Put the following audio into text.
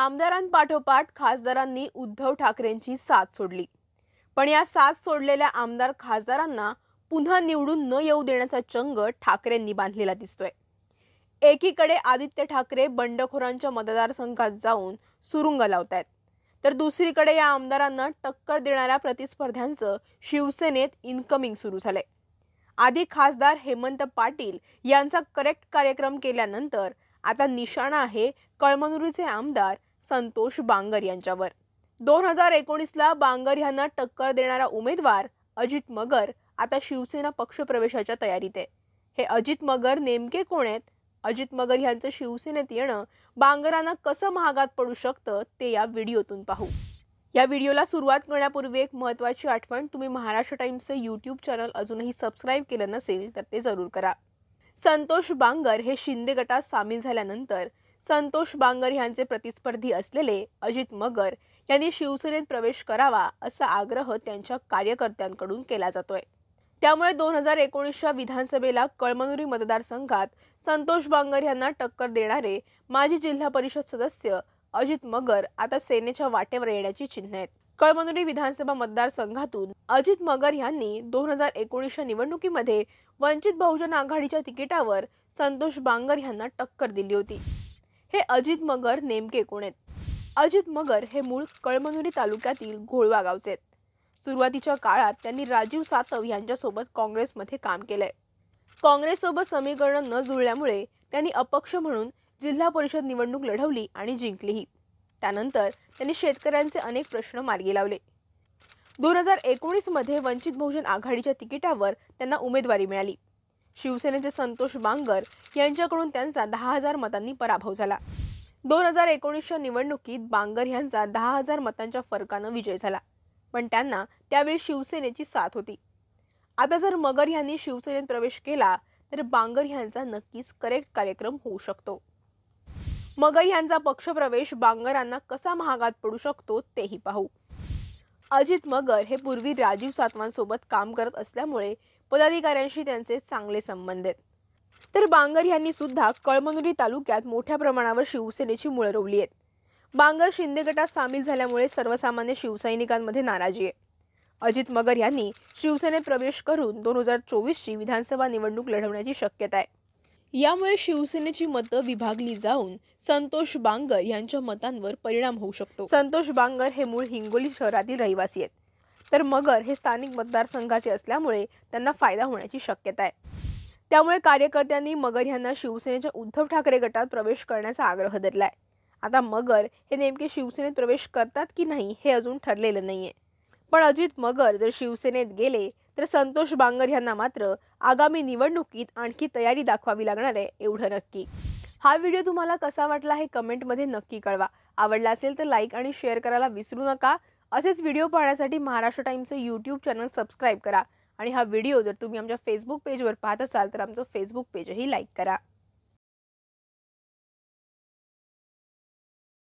आमदारांपाठोपाठ खासदारांनी उद्धव ठाकरेंची साथ सोडली पण या साथ सोडलेल्या आमदार खासदारांना पुन्हा निवडून न येऊ देण्याचा चंग ठाकरेंनी बांधलेला दिसतोय एकीकडे आदित्य ठाकरे बंडखोरांच्या मतदारसंघात जाऊन सुरुंग आहेत तर दुसरीकडे या आमदारांना टक्कर देणाऱ्या प्रतिस्पर्ध्यांचं शिवसेनेत इनकमिंग सुरू झालंय आधी खासदार हेमंत पाटील यांचा करेक्ट कार्यक्रम केल्यानंतर आता निशाणा आहे कळमनुरीचे आमदार संतोष बांगर यांच्यावर दोन हजार एकोणीसला बांगर यांना टक्कर देणारा उमेदवार अजित मगर आता शिवसेना पक्षप्रवेशाच्या तयारीत आहे हे अजित मगर नेमके कोण आहेत अजित मगर यांचं शिवसेनेत येणं बांगरांना कसं महागात पडू शकतं ते या व्हिडिओतून पाहू या व्हिडिओला सुरुवात करण्यापूर्वी एक महत्त्वाची आठवण तुम्ही महाराष्ट्र टाईम्सचं यूट्यूब चॅनल अजूनही सबस्क्राईब केलं नसेल तर ते जरूर करा संतोष बांगर हे शिंदे गटात सामील झाल्यानंतर संतोष बांगर यांचे प्रतिस्पर्धी असलेले अजित मगर यांनी शिवसेनेत प्रवेश करावा असा आग्रह त्यांच्या कार्यकर्त्यांकडून केला जातोय त्यामुळे दोन हजार एकोणीसच्या विधानसभेला कळमनुरी मतदारसंघात संतोष बांगर यांना टक्कर देणारे माजी जिल्हा परिषद सदस्य अजित मगर आता सेनेच्या वाटेवर येण्याची चिन्ह आहेत कळमनुरी विधानसभा मतदारसंघातून अजित मगर यांनी दोन हजार एकोणीसच्या निवडणुकीमध्ये वंचित बहुजन आघाडीच्या तिकिटावर संतोष बांगर यांना टक्कर दिली होती हे अजित मगर नेमके कोण आहेत अजित मगर हे मूळ कळमनुरी तालुक्यातील घोळवा गावचे आहेत सुरुवातीच्या काळात त्यांनी राजीव सातव यांच्यासोबत काँग्रेसमध्ये काम केलंय काँग्रेससोबत समीकरण न जुळल्यामुळे त्यांनी अपक्ष म्हणून जिल्हा परिषद निवडणूक लढवली आणि जिंकलीही त्यानंतर त्यांनी शेतकऱ्यांचे अनेक प्रश्न मार्गी लावले दोन हजार एकोणीसमध्ये वंचित बहुजन आघाडीच्या तिकिटावर त्यांना उमेदवारी मिळाली शिवसेनेचे संतोष बांगर यांच्याकडून त्यांचा दहा हजार मतांनी पराभव झाला दोन हजार एकोणीसच्या निवडणुकीत बांगर यांचा दहा हजार मतांच्या फरकानं विजय झाला पण त्यांना त्यावेळी शिवसेनेची साथ होती आता जर मगर यांनी शिवसेनेत प्रवेश केला तर बांगर यांचा नक्कीच करेक्ट कार्यक्रम होऊ शकतो मगर यांचा पक्षप्रवेश बांगरांना कसा महागात पडू शकतो तेही पाहू अजित मगर हे पूर्वी राजीव सातवांसोबत काम करत असल्यामुळे पदाधिकाऱ्यांशी त्यांचे चांगले संबंध आहेत तर बांगर यांनी सुद्धा कळमनुरी तालुक्यात मोठ्या प्रमाणावर शिवसेनेची मुळे रोवली आहेत बांगर शिंदे गटात सामील झाल्यामुळे सर्वसामान्य शिवसैनिकांमध्ये नाराजी आहे अजित मगर यांनी शिवसेनेत प्रवेश करून दोन हजार चोवीसची विधानसभा निवडणूक लढवण्याची शक्यता आहे यामुळे शिवसेनेची मतं विभागली जाऊन संतोष बांगर यांच्या मतांवर परिणाम होऊ शकतो संतोष बांगर हे मूळ हिंगोली शहरातील रहिवासी आहेत तर मगर हे स्थानिक मतदारसंघाचे असल्यामुळे त्यांना फायदा होण्याची शक्यता आहे त्यामुळे कार्यकर्त्यांनी मगर यांना शिवसेनेच्या उद्धव ठाकरे गटात प्रवेश करण्याचा आग्रह धरलाय आता मगर हे नेमके शिवसेनेत प्रवेश करतात की नाही हे अजून ठरलेलं नाही आहे पण अजित मगर जर शिवसेनेत गेले तर संतोष बांगर यांना मात्र आगामी निवडणुकीत आणखी तयारी दाखवावी लागणार आहे एवढं नक्की हा व्हिडिओ तुम्हाला कसा वाटला हे कमेंटमध्ये नक्की कळवा आवडला असेल तर लाईक आणि शेअर करायला विसरू नका असेच व्हिडिओ पाहण्यासाठी महाराष्ट्र टाईमचं यूट्यूब चॅनल सबस्क्राईब करा आणि हा व्हिडिओ जर तुम्ही आमच्या फेसबुक पेजवर पाहत असाल तर आमचं फेसबुक पेजही लाईक करा